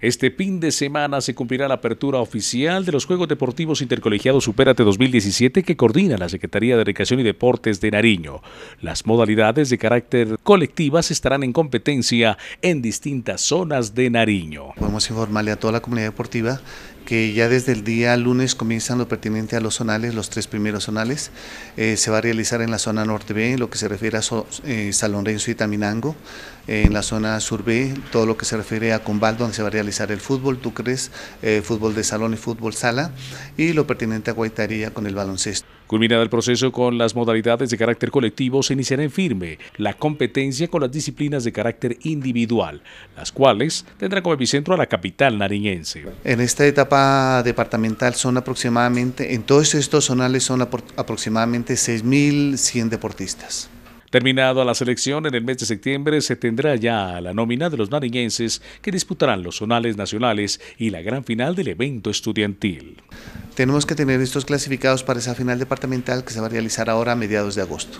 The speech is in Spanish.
Este fin de semana se cumplirá la apertura oficial de los Juegos Deportivos Intercolegiados Superate 2017 que coordina la Secretaría de Educación y Deportes de Nariño. Las modalidades de carácter colectivas estarán en competencia en distintas zonas de Nariño. Podemos informarle a toda la comunidad deportiva que ya desde el día lunes comienzan lo pertinente a los zonales, los tres primeros zonales. Eh, se va a realizar en la zona norte B, lo que se refiere a eh, Salón y Taminango. Eh, en la zona sur B, todo lo que se refiere a combal donde se va a realizar el fútbol, Tucres, fútbol de salón y fútbol sala. Y lo pertinente a Guaitaría con el baloncesto. Culminado el proceso con las modalidades de carácter colectivo, se iniciará en firme la competencia con las disciplinas de carácter individual, las cuales tendrán como epicentro a la capital nariñense. En esta etapa departamental son aproximadamente, en todos estos zonales son aproximadamente 6.100 deportistas. Terminado la selección, en el mes de septiembre se tendrá ya la nómina de los nariñenses que disputarán los zonales nacionales y la gran final del evento estudiantil. Tenemos que tener estos clasificados para esa final departamental que se va a realizar ahora a mediados de agosto.